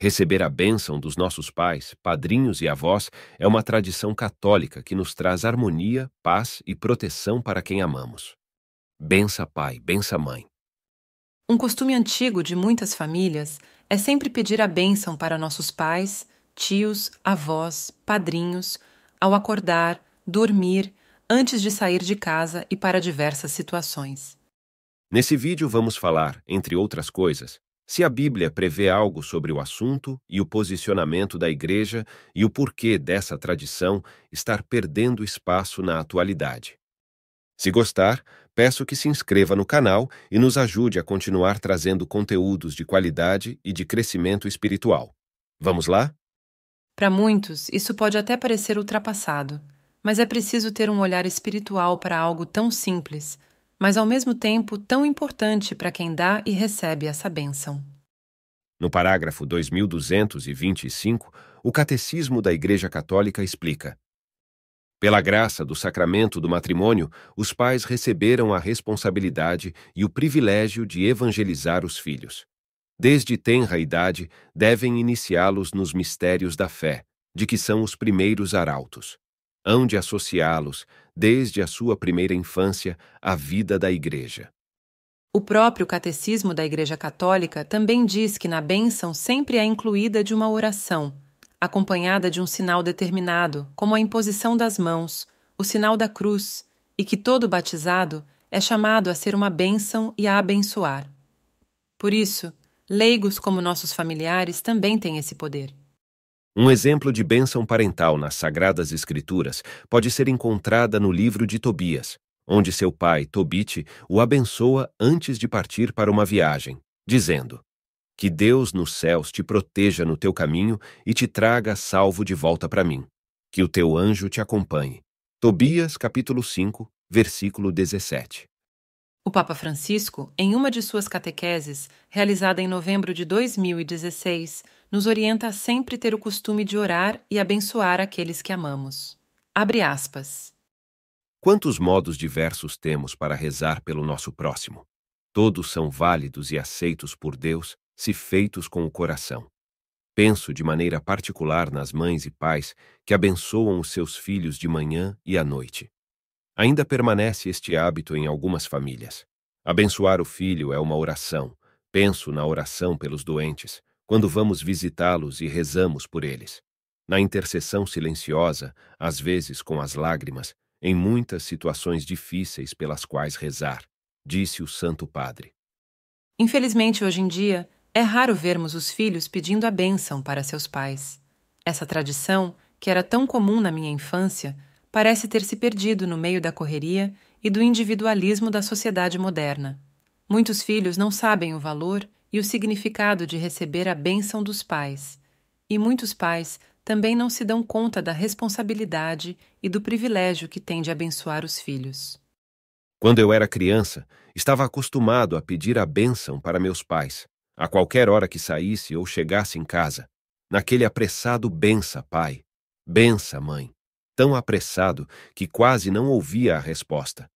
Receber a bênção dos nossos pais, padrinhos e avós é uma tradição católica que nos traz harmonia, paz e proteção para quem amamos. Bença pai, bença mãe. Um costume antigo de muitas famílias é sempre pedir a bênção para nossos pais, tios, avós, padrinhos, ao acordar, dormir, antes de sair de casa e para diversas situações. Nesse vídeo vamos falar, entre outras coisas, se a Bíblia prevê algo sobre o assunto e o posicionamento da Igreja e o porquê dessa tradição estar perdendo espaço na atualidade. Se gostar, peço que se inscreva no canal e nos ajude a continuar trazendo conteúdos de qualidade e de crescimento espiritual. Vamos lá? Para muitos, isso pode até parecer ultrapassado, mas é preciso ter um olhar espiritual para algo tão simples mas ao mesmo tempo tão importante para quem dá e recebe essa bênção. No parágrafo 2225, o Catecismo da Igreja Católica explica: Pela graça do sacramento do matrimônio, os pais receberam a responsabilidade e o privilégio de evangelizar os filhos. Desde tenra idade, devem iniciá-los nos mistérios da fé, de que são os primeiros arautos. Hão de associá-los, desde a sua primeira infância, a vida da Igreja. O próprio Catecismo da Igreja Católica também diz que na bênção sempre é incluída de uma oração, acompanhada de um sinal determinado, como a imposição das mãos, o sinal da cruz, e que todo batizado é chamado a ser uma bênção e a abençoar. Por isso, leigos como nossos familiares também têm esse poder. Um exemplo de bênção parental nas Sagradas Escrituras pode ser encontrada no livro de Tobias, onde seu pai, Tobite, o abençoa antes de partir para uma viagem, dizendo: Que Deus nos céus te proteja no teu caminho e te traga salvo de volta para mim. Que o teu anjo te acompanhe. Tobias, capítulo 5, versículo 17. O Papa Francisco, em uma de suas catequeses, realizada em novembro de 2016, nos orienta a sempre ter o costume de orar e abençoar aqueles que amamos. Abre aspas. Quantos modos diversos temos para rezar pelo nosso próximo? Todos são válidos e aceitos por Deus se feitos com o coração. Penso de maneira particular nas mães e pais que abençoam os seus filhos de manhã e à noite, Ainda permanece este hábito em algumas famílias. Abençoar o filho é uma oração. Penso na oração pelos doentes, quando vamos visitá-los e rezamos por eles. Na intercessão silenciosa, às vezes com as lágrimas, em muitas situações difíceis pelas quais rezar, disse o Santo Padre. Infelizmente, hoje em dia, é raro vermos os filhos pedindo a bênção para seus pais. Essa tradição, que era tão comum na minha infância, parece ter se perdido no meio da correria e do individualismo da sociedade moderna. Muitos filhos não sabem o valor e o significado de receber a bênção dos pais, e muitos pais também não se dão conta da responsabilidade e do privilégio que tem de abençoar os filhos. Quando eu era criança, estava acostumado a pedir a bênção para meus pais, a qualquer hora que saísse ou chegasse em casa, naquele apressado bença, pai, bença, mãe tão apressado que quase não ouvia a resposta.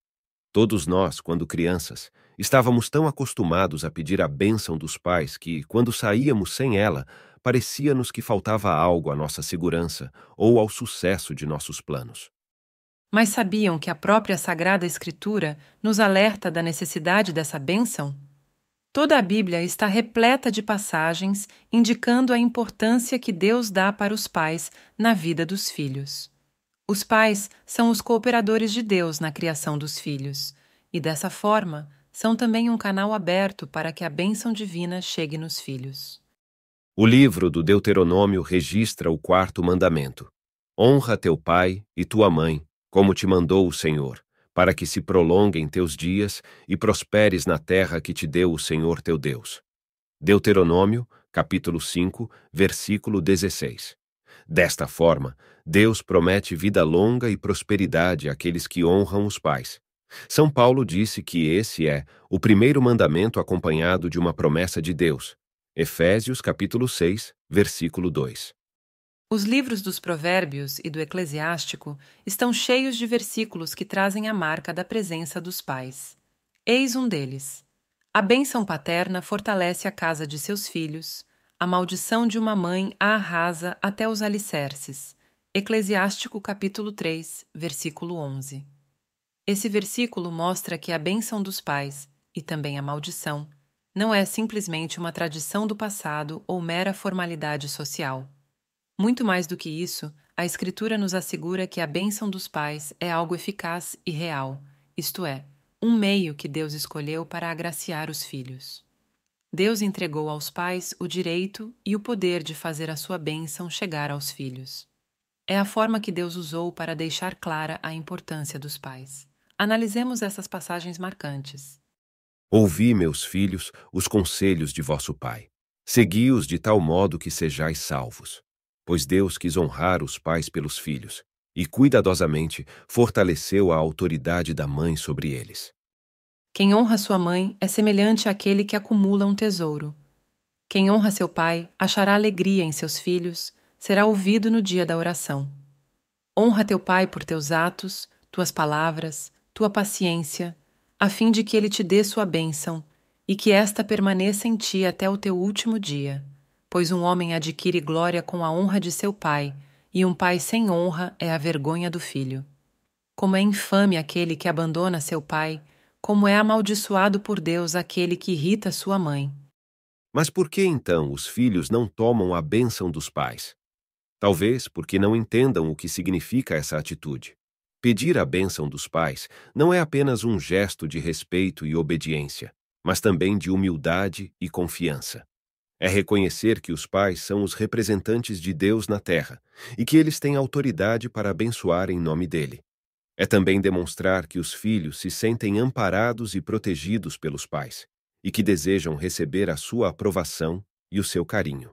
Todos nós, quando crianças, estávamos tão acostumados a pedir a bênção dos pais que, quando saíamos sem ela, parecia-nos que faltava algo à nossa segurança ou ao sucesso de nossos planos. Mas sabiam que a própria Sagrada Escritura nos alerta da necessidade dessa bênção? Toda a Bíblia está repleta de passagens indicando a importância que Deus dá para os pais na vida dos filhos. Os pais são os cooperadores de Deus na criação dos filhos, e dessa forma são também um canal aberto para que a bênção divina chegue nos filhos. O livro do Deuteronômio registra o quarto mandamento: Honra teu pai e tua mãe, como te mandou o Senhor, para que se prolonguem teus dias e prosperes na terra que te deu o Senhor teu Deus. Deuteronômio, capítulo 5, versículo 16. Desta forma, Deus promete vida longa e prosperidade àqueles que honram os pais. São Paulo disse que esse é o primeiro mandamento acompanhado de uma promessa de Deus. Efésios capítulo 6, versículo 2. Os livros dos Provérbios e do Eclesiástico estão cheios de versículos que trazem a marca da presença dos pais. Eis um deles. A bênção paterna fortalece a casa de seus filhos, a maldição de uma mãe a arrasa até os alicerces. Eclesiástico capítulo 3, versículo 11. Esse versículo mostra que a bênção dos pais, e também a maldição, não é simplesmente uma tradição do passado ou mera formalidade social. Muito mais do que isso, a Escritura nos assegura que a bênção dos pais é algo eficaz e real, isto é, um meio que Deus escolheu para agraciar os filhos. Deus entregou aos pais o direito e o poder de fazer a sua bênção chegar aos filhos. É a forma que Deus usou para deixar clara a importância dos pais. Analisemos essas passagens marcantes. Ouvi, meus filhos, os conselhos de vosso Pai. Segui-os de tal modo que sejais salvos. Pois Deus quis honrar os pais pelos filhos, e cuidadosamente fortaleceu a autoridade da mãe sobre eles. Quem honra sua mãe é semelhante àquele que acumula um tesouro. Quem honra seu pai achará alegria em seus filhos, será ouvido no dia da oração. Honra teu pai por teus atos, tuas palavras, tua paciência, a fim de que ele te dê sua bênção e que esta permaneça em ti até o teu último dia. Pois um homem adquire glória com a honra de seu pai, e um pai sem honra é a vergonha do filho. Como é infame aquele que abandona seu pai como é amaldiçoado por Deus aquele que irrita sua mãe. Mas por que então os filhos não tomam a bênção dos pais? Talvez porque não entendam o que significa essa atitude. Pedir a bênção dos pais não é apenas um gesto de respeito e obediência, mas também de humildade e confiança. É reconhecer que os pais são os representantes de Deus na terra e que eles têm autoridade para abençoar em nome dele. É também demonstrar que os filhos se sentem amparados e protegidos pelos pais e que desejam receber a sua aprovação e o seu carinho.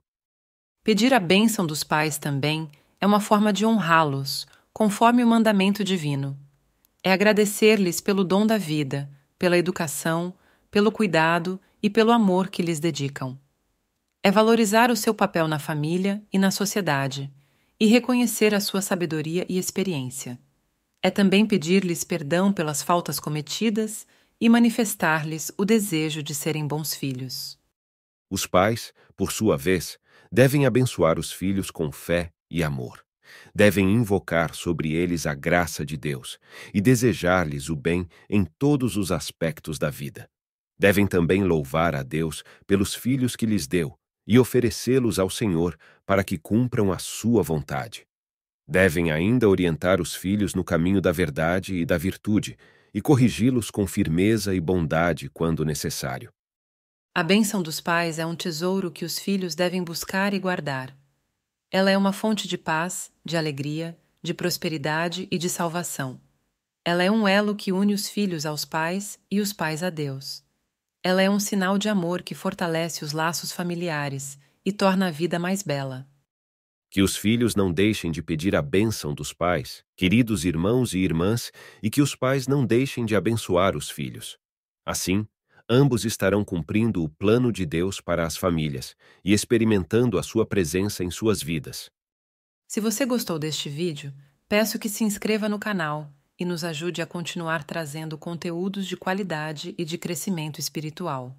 Pedir a bênção dos pais também é uma forma de honrá-los, conforme o mandamento divino. É agradecer-lhes pelo dom da vida, pela educação, pelo cuidado e pelo amor que lhes dedicam. É valorizar o seu papel na família e na sociedade, e reconhecer a sua sabedoria e experiência. É também pedir-lhes perdão pelas faltas cometidas e manifestar-lhes o desejo de serem bons filhos. Os pais, por sua vez, devem abençoar os filhos com fé e amor. Devem invocar sobre eles a graça de Deus e desejar-lhes o bem em todos os aspectos da vida. Devem também louvar a Deus pelos filhos que lhes deu e oferecê-los ao Senhor para que cumpram a sua vontade. Devem ainda orientar os filhos no caminho da verdade e da virtude, e corrigi-los com firmeza e bondade quando necessário. A bênção dos pais é um tesouro que os filhos devem buscar e guardar. Ela é uma fonte de paz, de alegria, de prosperidade e de salvação. Ela é um elo que une os filhos aos pais e os pais a Deus. Ela é um sinal de amor que fortalece os laços familiares e torna a vida mais bela que os filhos não deixem de pedir a bênção dos pais, queridos irmãos e irmãs, e que os pais não deixem de abençoar os filhos. Assim, ambos estarão cumprindo o plano de Deus para as famílias e experimentando a sua presença em suas vidas. Se você gostou deste vídeo, peço que se inscreva no canal e nos ajude a continuar trazendo conteúdos de qualidade e de crescimento espiritual.